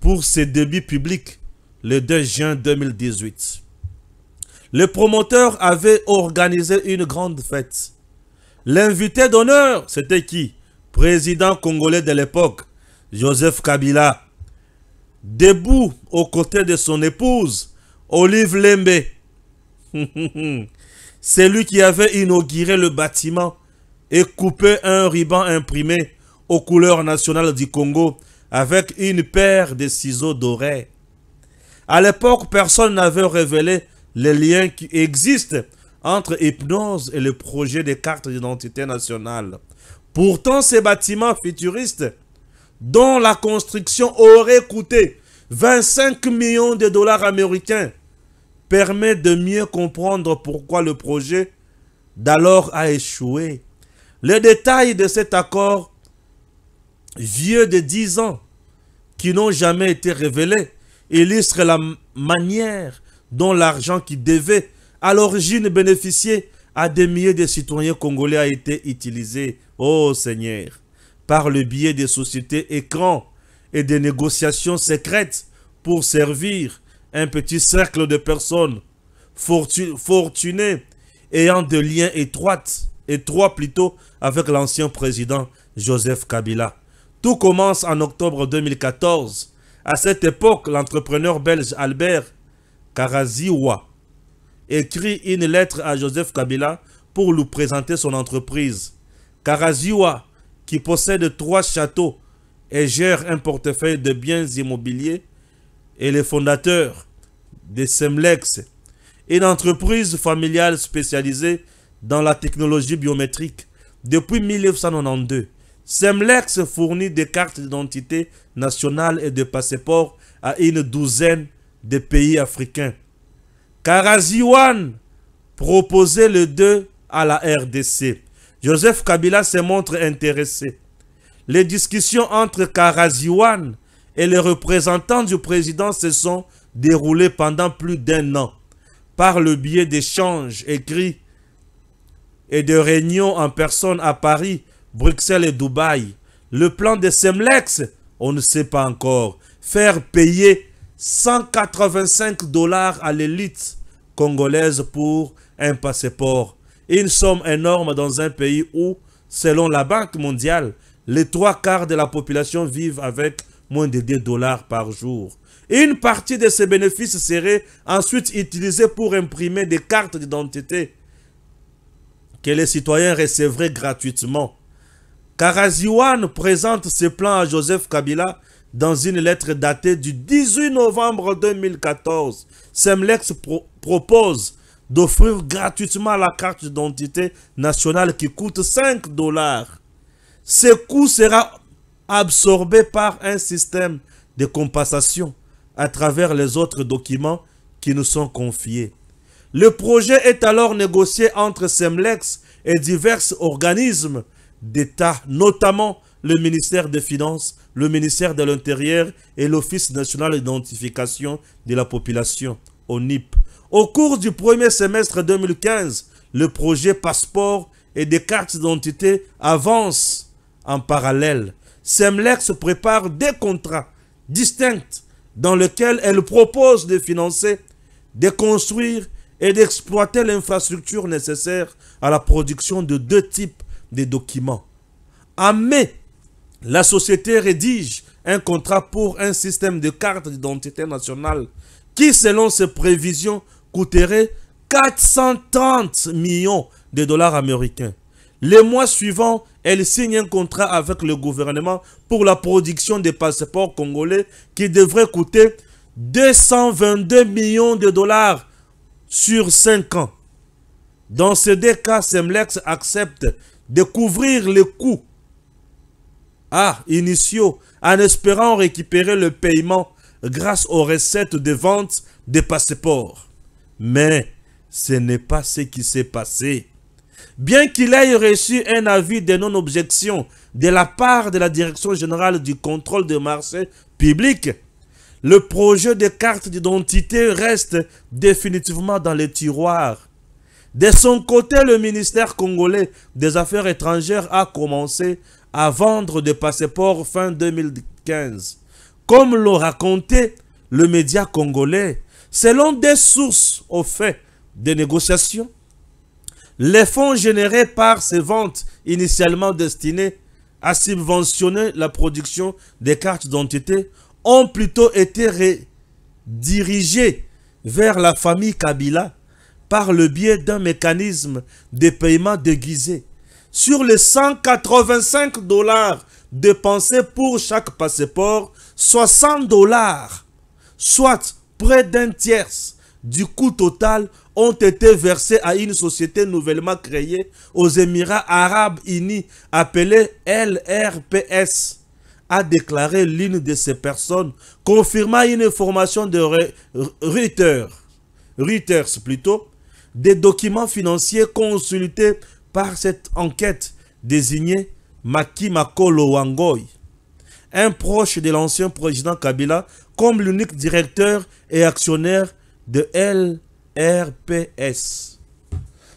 pour ses débuts publics le 2 juin 2018. Le promoteur avait organisé une grande fête. L'invité d'honneur, c'était qui Président congolais de l'époque, Joseph Kabila. Debout aux côtés de son épouse, Olive Lembe, C'est lui qui avait inauguré le bâtiment et coupé un riban imprimé aux couleurs nationales du Congo avec une paire de ciseaux dorés. À l'époque, personne n'avait révélé les liens qui existent entre hypnose et le projet des cartes d'identité nationale. Pourtant, ces bâtiments futuristes, dont la construction aurait coûté 25 millions de dollars américains, permet de mieux comprendre pourquoi le projet d'alors a échoué. Les détails de cet accord, vieux de dix ans, qui n'ont jamais été révélés, illustrent la manière dont l'argent qui devait à l'origine bénéficier à des milliers de citoyens congolais a été utilisé, ô Seigneur, par le biais des sociétés écrans et des négociations secrètes pour servir un petit cercle de personnes fortunées, ayant des liens étroits, étroits plutôt, avec l'ancien président Joseph Kabila. Tout commence en octobre 2014. À cette époque, l'entrepreneur belge Albert Karaziwa écrit une lettre à Joseph Kabila pour lui présenter son entreprise. Karaziwa, qui possède trois châteaux et gère un portefeuille de biens immobiliers, et les fondateurs de Semlex, une entreprise familiale spécialisée dans la technologie biométrique. Depuis 1992, Semlex fournit des cartes d'identité nationales et de passeports à une douzaine de pays africains. Karaziwan proposait le deux à la RDC. Joseph Kabila se montre intéressé. Les discussions entre Karaziwan et les représentants du président se sont déroulés pendant plus d'un an par le biais d'échanges écrits et de réunions en personne à Paris, Bruxelles et Dubaï. Le plan de Semlex, on ne sait pas encore, faire payer 185 dollars à l'élite congolaise pour un passeport. Une somme énorme dans un pays où, selon la Banque mondiale, les trois quarts de la population vivent avec moins de 10 dollars par jour. Une partie de ces bénéfices serait ensuite utilisée pour imprimer des cartes d'identité que les citoyens recevraient gratuitement. Karaziwan présente ses plans à Joseph Kabila dans une lettre datée du 18 novembre 2014. Semlex propose d'offrir gratuitement la carte d'identité nationale qui coûte 5 dollars. Ce coût sera absorbé par un système de compensation à travers les autres documents qui nous sont confiés. Le projet est alors négocié entre Semlex et divers organismes d'État, notamment le ministère des Finances, le ministère de l'Intérieur et l'Office national d'identification de la population, ONIP. Au cours du premier semestre 2015, le projet passeport et des cartes d'identité avance en parallèle. Semler se prépare des contrats distincts dans lesquels elle propose de financer, de construire et d'exploiter l'infrastructure nécessaire à la production de deux types de documents. En mai, la société rédige un contrat pour un système de carte d'identité nationale qui, selon ses prévisions, coûterait 430 millions de dollars américains. Les mois suivants, elle signe un contrat avec le gouvernement pour la production des passeports congolais qui devrait coûter 222 millions de dollars sur 5 ans. Dans ces deux cas, Semlex accepte de couvrir les coûts à initiaux en espérant récupérer le paiement grâce aux recettes de vente des passeports. Mais ce n'est pas ce qui s'est passé bien qu'il ait reçu un avis de non-objection de la part de la Direction générale du contrôle des marchés publics, le projet de carte d'identité reste définitivement dans les tiroirs. De son côté, le ministère congolais des Affaires étrangères a commencé à vendre des passeports fin 2015. Comme l'a raconté le média congolais, selon des sources au fait des négociations, les fonds générés par ces ventes initialement destinées à subventionner la production des cartes d'entité ont plutôt été redirigés vers la famille Kabila par le biais d'un mécanisme de paiement déguisé. Sur les 185 dollars dépensés pour chaque passeport, 60 dollars, soit près d'un tiers du coût total, ont été versés à une société nouvellement créée aux Émirats Arabes Unis, appelée LRPS, a déclaré l'une de ces personnes, confirma une information de Reuters, Reuters plutôt, des documents financiers consultés par cette enquête désignée Maki Makolo Wangoy, un proche de l'ancien président Kabila, comme l'unique directeur et actionnaire de LRPS rps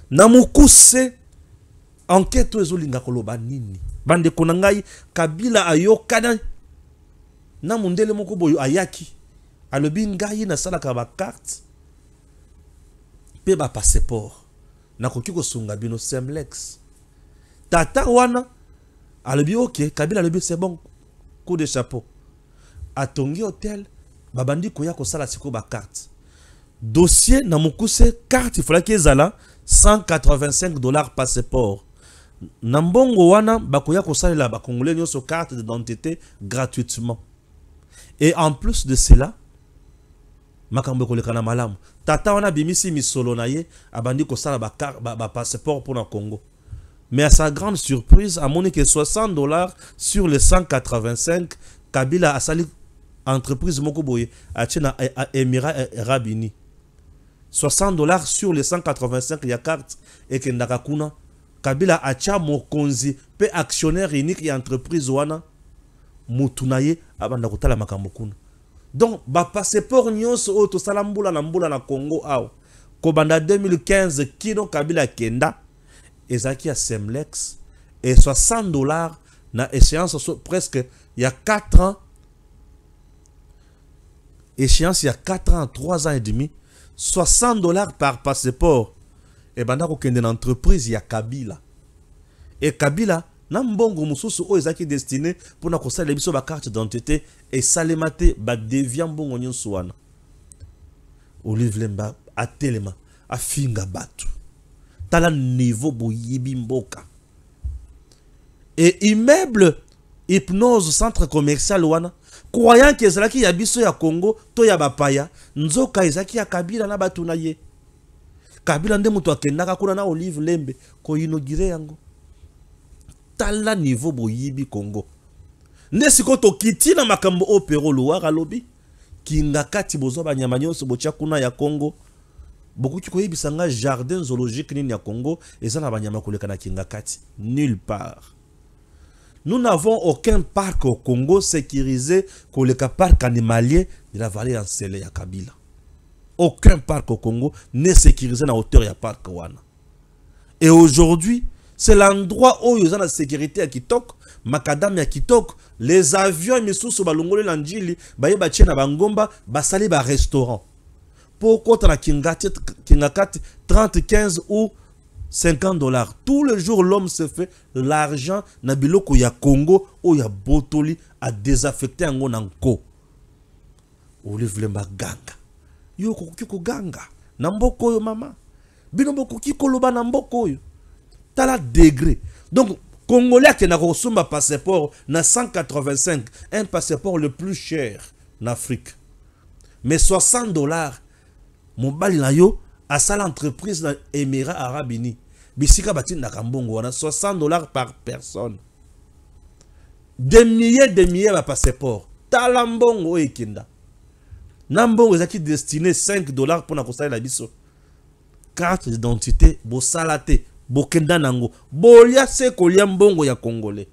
Namukuse mokuse enquête oyo ezolinga koloba nini bandeko na kabila ayokana na mundele moko boyo ayaki alobi ngai pe ba Peba bapasseport Nakokiko sunga bino semlex tata wana alobi ok kabila alobi c'est bon coup de chapeau atongi hotel babandi koya siko ba carte dossier na mokuse carte que zala 185 dollars passeport na mbongo wana bakoya kosalela bacongolais nyonso carte d'identité gratuitement et en plus de cela makambo ekoleka na malamu tata wana bimisi misolo na ye abandi kosala carte passeport pour le congo mais à sa grande surprise à que 60 dollars sur les 185 kabila sali entreprise mokoboy à atie à émirat arabini 60 dollars sur les 185 ya et kendakakuna. kabila Acha mokonzi peu actionnaire unique et entreprise wana Moutounaye na makamokuna. donc ba nyonso oyo auto salamboula na na congo au kobanda 2015 kino kabila Kenda, ezaki a semlex et 60 dollars na échéance so, presque a 4 ans échéance a 4 ans 3 ans et demi 60 dollars par passeport et eh ben, kokende na entreprise a kabila et eh, kabila na mbongo destiné pour la destine l'émission de biso carte d'identité esalema ba badevia mbongo nyonso wana olive lemba atelema afinga batu. tala niveau boyibi bimboka et immeuble hypnose centre commercial wana croyant ezalaki ya biso ya congo to ya bapaya nzoka ezalaki ya kabila na bato ye kabila nde moto akendaka kuna na olive lembe koinogire yango tala niveau boyibi congo nde koto kiti na makambo opéro pero lobi, alobi kinga kati bozwa banyama nyonso kuna ya congo Boku koyebisa nga jardin zoologique nini ya congo ezana na banyama koleka kinga kati nulle part nous n'avons aucun parc au Congo sécurisé que le parc animalier de la vallée encelée à Kabila. Aucun parc au Congo n'est sécurisé à la hauteur de parc Et aujourd'hui, c'est l'endroit où y a la sécurité à Kitok, Makadam à Kitok, les avions, les sous Balongole Landjili, Bayebache na Bangomba, basaliba ba restaurant. Pourquoi tu as 30, 15 ou 50 dollars. Tout le jour, l'homme se fait l'argent. y ya Congo, ou ya Botoli, a désaffecté ango nanko. Olive ganga. Yo kiko ganga. Namboko yo mama. Bino kiko loba namboko yo. Tala degré. Donc, Congolais qui n'a un passeport, na 185, un passeport le plus cher en Afrique. Mais 60 dollars, mon bal yo, à sa entreprise dans l'Emirat arabe uni bisika batina 60 dollars par personne Des milliers des milliers de passeports. Talambongo et Kinda. Nambongo na destiné 5 destiné 5 dollars mpona la biso carte d'identité bosala te bokenda nango bolia se ya congolais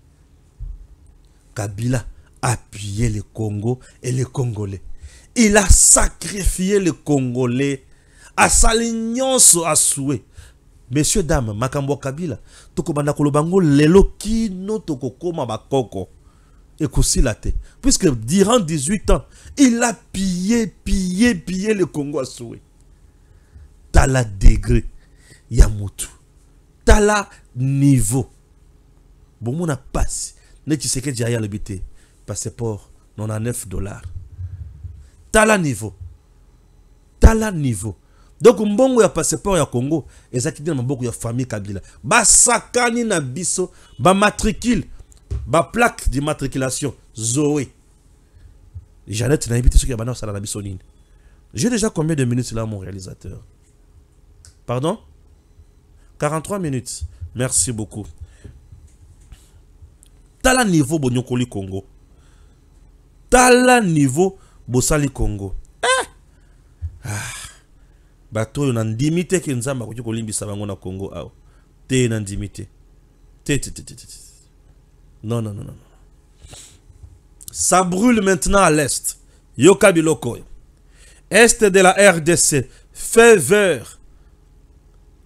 kabila a appuyer le congo et les congolais il a sacrifié le congolais salignance à asue messieurs dames makambo kabila tokobanda koloba kolobango, lelo kino mabakoko bakoko la te puisque durant 18 ans il a pillé pillé pillé le congo souhait. tala degré yamutu tala niveau bon bomona passe ne que aya alobi on passeport 99 dollars tala niveau tala niveau donc mbongo ya passeport ya congo ezalaki beaucoup na y ya famille kabila basakani na biso Ba plaque d'immatriculation zoé janette nayebi te qui ya bana kosala na j'ai déjà combien de minutes là mon réalisateur pardon 43 minutes merci beaucoup tala niveau bonyokoli congo tala niveau bosali congo eh! ah bato oyo na ndimi te ke nzambe akoki kolimbisa bango na kongo awa te na ndimi non non non non ça brûle maintenant à l'est yoka biloko est de la rdc faveur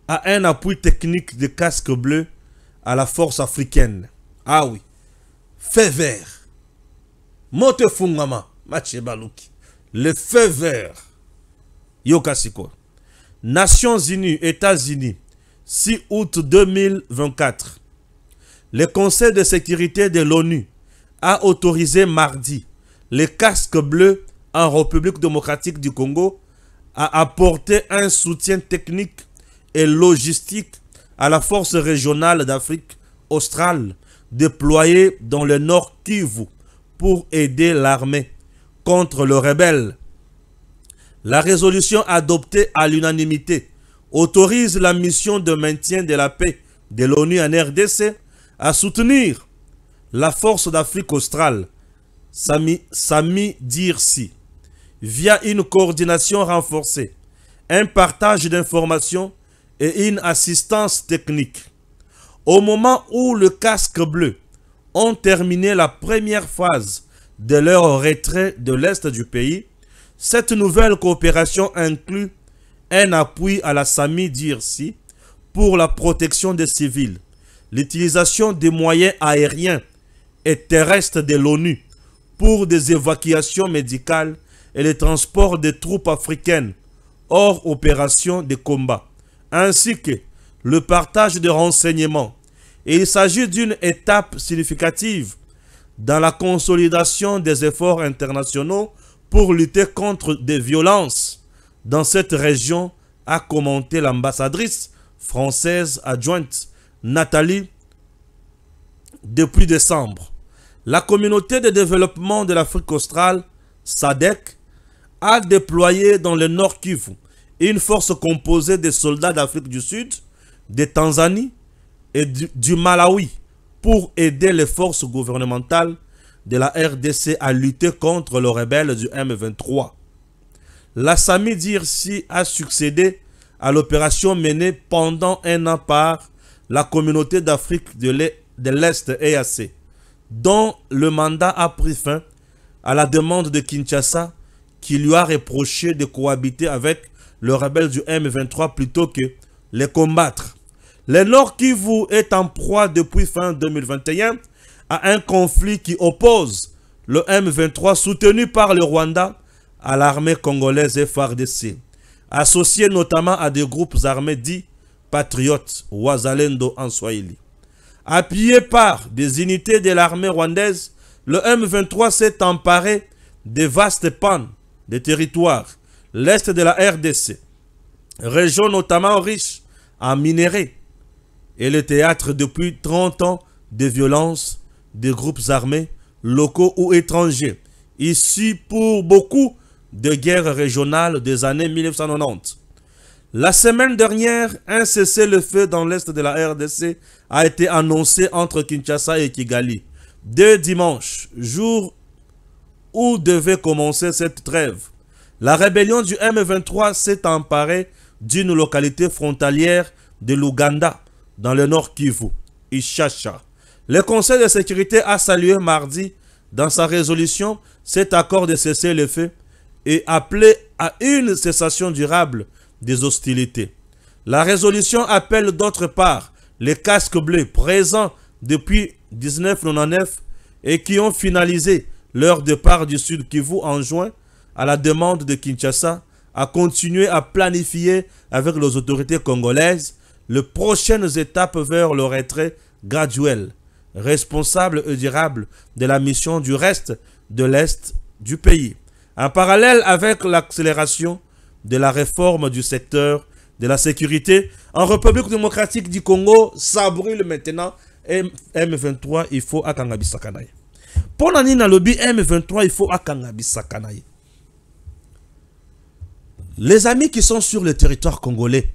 à un appui technique de casque bleu à la force africaine ah oui feu vert Machebaluki. Balouki. le feu vert yoka Nations Unies, États-Unis, 6 août 2024. Le Conseil de sécurité de l'ONU a autorisé mardi les casques bleus en République démocratique du Congo à apporter un soutien technique et logistique à la force régionale d'Afrique australe déployée dans le nord Kivu pour aider l'armée contre le rebelle la résolution adoptée à l'unanimité autorise la mission de maintien de la paix de l'ONU en RDC à soutenir la force d'Afrique australe, Sami, via une coordination renforcée, un partage d'informations et une assistance technique. Au moment où le casque bleu ont terminé la première phase de leur retrait de l'Est du pays, cette nouvelle coopération inclut un appui à la SAMI d'Irsi pour la protection des civils, l'utilisation des moyens aériens et terrestres de l'ONU pour des évacuations médicales et le transport des troupes africaines hors opération de combat, ainsi que le partage de renseignements. il s'agit d'une étape significative dans la consolidation des efforts internationaux pour lutter contre des violences dans cette région, a commenté l'ambassadrice française adjointe Nathalie depuis décembre. La communauté de développement de l'Afrique australe, SADEC, a déployé dans le Nord Kivu une force composée de soldats d'Afrique du Sud, de Tanzanie et du Malawi pour aider les forces gouvernementales de la RDC à lutter contre le rebelle du M23. samy d'Irsi a succédé à l'opération menée pendant un an par la communauté d'Afrique de l'Est EAC, dont le mandat a pris fin à la demande de Kinshasa qui lui a reproché de cohabiter avec le rebelle du M23 plutôt que les combattre. Le Nord Kivu est en proie depuis fin 2021 à un conflit qui oppose le M23 soutenu par le Rwanda à l'armée congolaise FRDC, associé notamment à des groupes armés dits patriotes, Wazalendo en Swahili. Appuyé par des unités de l'armée rwandaise, le M23 s'est emparé des vastes pannes de territoires, l'est de la RDC, région notamment riche en minerais, et le théâtre depuis 30 ans de violences des groupes armés, locaux ou étrangers, issus pour beaucoup de guerres régionales des années 1990. La semaine dernière, un cessez-le-feu dans l'est de la RDC a été annoncé entre Kinshasa et Kigali. Deux dimanches, jour où devait commencer cette trêve, la rébellion du M23 s'est emparée d'une localité frontalière de l'Ouganda, dans le nord Kivu, Ishasha. Le Conseil de sécurité a salué mardi, dans sa résolution, cet accord de cesser le feu et appelé à une cessation durable des hostilités. La résolution appelle d'autre part les casques bleus présents depuis 1999 et qui ont finalisé leur départ du Sud Kivu en juin à la demande de Kinshasa à continuer à planifier avec les autorités congolaises les prochaines étapes vers le retrait graduel responsable et durable de la mission du reste de l'Est du pays. En parallèle avec l'accélération de la réforme du secteur de la sécurité, en République démocratique du Congo, ça brûle maintenant M23, il faut Akangabisakanaï. Pour Nanina Lobby, M23, il faut Akangabisakanaï. Les amis qui sont sur le territoire congolais,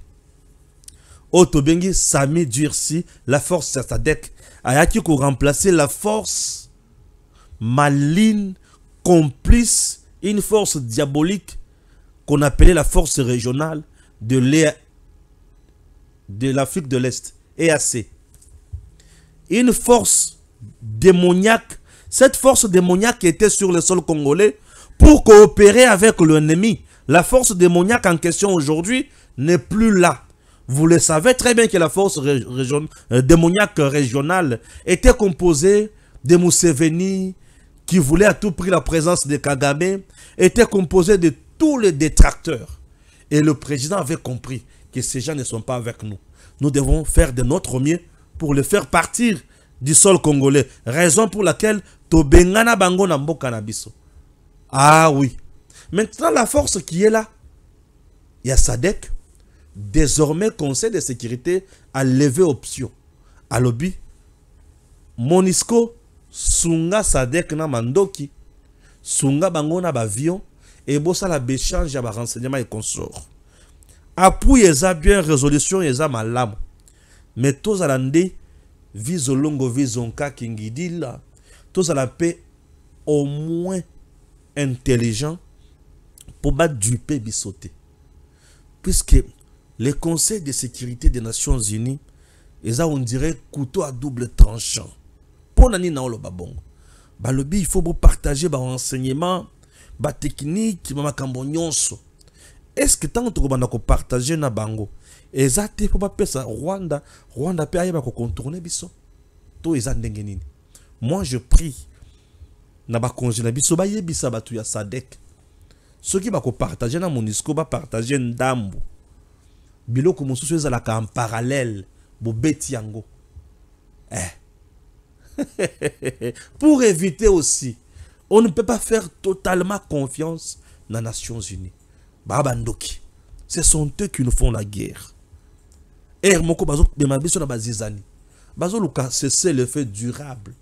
Otobengi, tobengi sami durci la force a été remplacée remplacer la force maligne complice une force diabolique qu'on appelait la force régionale de l'Afrique de l'Est, EAC. Une force démoniaque. Cette force démoniaque était sur le sol congolais pour coopérer avec l'ennemi. La force démoniaque en question aujourd'hui n'est plus là. Vous le savez très bien que la force euh, démoniaque régionale était composée de Mousséveni, qui voulait à tout prix la présence de Kagame, était composée de tous les détracteurs. Et le président avait compris que ces gens ne sont pas avec nous. Nous devons faire de notre mieux pour les faire partir du sol congolais. Raison pour laquelle Tobengana Bango Nambo Ah oui. Maintenant, la force qui est là, il y a Sadek, désormais Conseil de sécurité a levé option alobi monisco sunga sadek na mandoki sunga bango na bavion la béchange ya renseignement et consort appui eza bien résolution eza malamu longo tozala onka kingidila tous à la paix au moins intelligent pour du biso sauter puisque le conseil de sécurité des nations unies eza on dirait couteau à double tranchant Pour nani naoloba bongo balobi il faut partager technique, bopartage barenseignement batechnique bamakambo nyonso estce ntango tokobanda partager na bango eza te pas ça rwanda rwanda mpe ko contourner biso to eza ndenge moi je prie na ba bakonzi na biso bayebisa bato ya sadek ko partager na monisco partager ndambo biloko mosusu en parallèle bobeti eh. pour éviter aussi on ne peut pas faire totalement confiance dans les Nations Unies babandoki ce sont eux qui nous font la guerre er moko de Mabiso na bazizani bazoluka c'est le fait durable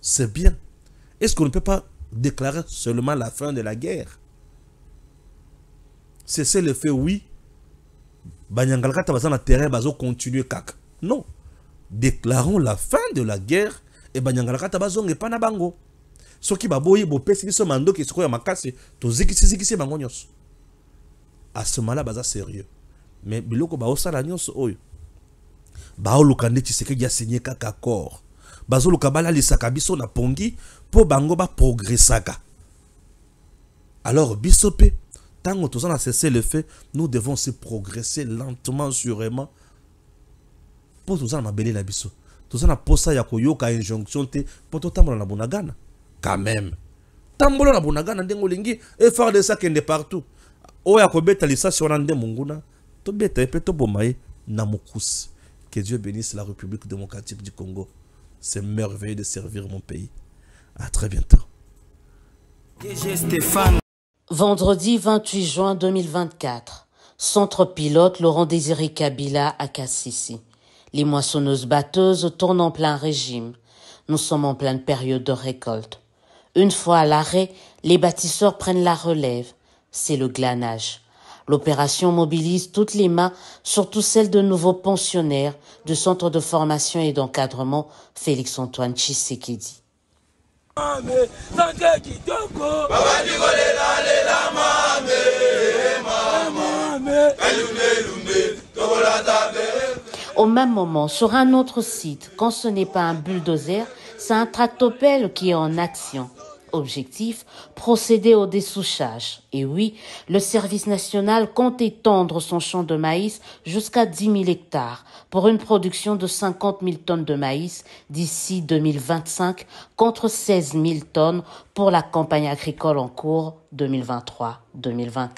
c'est bien est-ce qu'on ne peut pas déclarer seulement la fin de la guerre C'est le fait oui banyangalaka bazana terrain bazo continuer kaka. Non. Déclarons la fin de la guerre et banyangalaka bazonge pana bango. soki baboyi bopesi biso mandoki sikoyo ya makasi tozikisizikisi se nyonso asomala baza sérieux mais biloko baosala nyonso oyo baoluka nde ya asigne kaka accord lukabala lisa kabiso na pongi po bango progressaka. alors bisopé. Tant que nous a cessé le fait, nous devons se progresser lentement, sûrement. Pour nous a abeler la ça Nous a aposa ya koyoka injonction Pour tout le na bonagana. Quand même. Tambola na bonagana ndengo lingi. Et faire de ça kende partout. Oya oh, Beta lisa si on munguna. To beta epe to bomaye. Namokus. Que Dieu bénisse la République démocratique du Congo. C'est merveilleux de servir mon pays. À très bientôt. Vendredi 28 juin 2024. Centre pilote Laurent Désiré Kabila à Kassisi. Les moissonneuses batteuses tournent en plein régime. Nous sommes en pleine période de récolte. Une fois à l'arrêt, les bâtisseurs prennent la relève. C'est le glanage. L'opération mobilise toutes les mains, surtout celles de nouveaux pensionnaires du centre de formation et d'encadrement Félix-Antoine Tshisekedi au même moment, sur un autre site, quand ce n'est pas un bulldozer, c'est un tractopelle qui est en action objectif, procéder au dessouchage. Et oui, le service national compte étendre son champ de maïs jusqu'à 10 000 hectares pour une production de 50 000 tonnes de maïs d'ici 2025 contre 16 000 tonnes pour la campagne agricole en cours 2023-2024.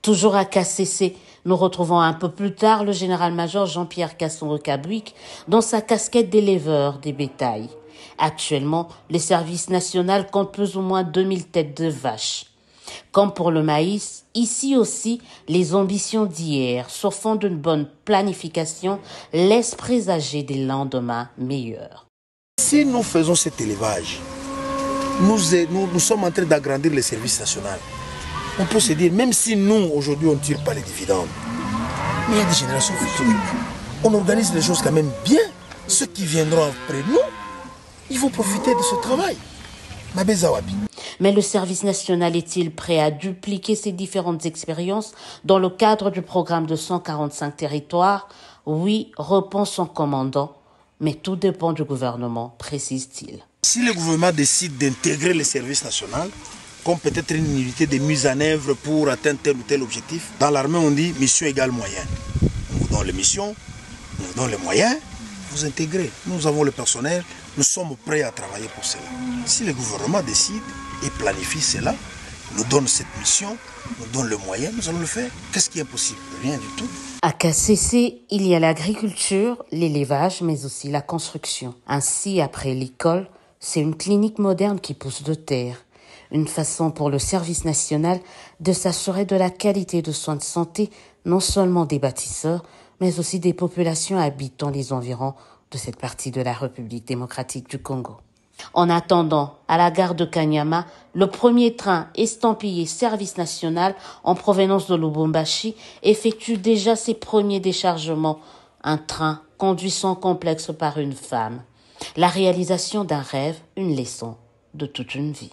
Toujours à KCC, nous retrouvons un peu plus tard le général-major Jean-Pierre Casson-Recabuic dans sa casquette d'éleveur des bétails. Actuellement, les services nationaux compte plus ou moins 2000 têtes de vaches. Comme pour le maïs, ici aussi, les ambitions d'hier, sur fond d'une bonne planification, laissent présager des lendemains meilleurs. Si nous faisons cet élevage, nous, sommes en train d'agrandir les services nationaux. On peut se dire, même si nous, aujourd'hui, on ne tire pas les dividendes, mais il y a des générations futures. On organise les choses quand même bien. Ceux qui viendront après nous ils vont profiter de ce travail. Mais le service national est-il prêt à dupliquer ces différentes expériences dans le cadre du programme de 145 territoires Oui, répond son commandant, mais tout dépend du gouvernement, précise-t-il. Si le gouvernement décide d'intégrer le service national, comme peut-être une unité de mise en œuvre pour atteindre tel ou tel objectif, dans l'armée on dit mission égale moyen. On vous donne les missions, on les moyens, vous intégrez. Nous avons le personnel, nous sommes prêts à travailler pour cela. Si le gouvernement décide et planifie cela, nous donne cette mission, nous donne le moyen, nous allons le faire. Qu'est-ce qui est possible Rien du tout. À KCC, il y a l'agriculture, l'élevage, mais aussi la construction. Ainsi, après l'école, c'est une clinique moderne qui pousse de terre. Une façon pour le service national de s'assurer de la qualité de soins de santé non seulement des bâtisseurs, mais aussi des populations habitant les environs de cette partie de la République démocratique du Congo. En attendant, à la gare de Kanyama, le premier train estampillé Service national en provenance de Lubumbashi effectue déjà ses premiers déchargements. Un train conduit sans complexe par une femme. La réalisation d'un rêve, une leçon de toute une vie.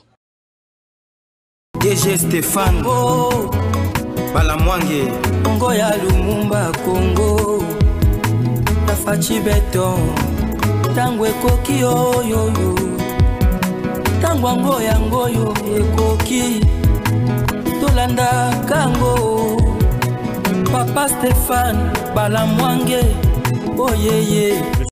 Congo. acibeto ntango ekoki oyoyo ntango yango yangoyo ekoki tolandaka yango papa stefane balamwange oyeye oh, yeah, yeah.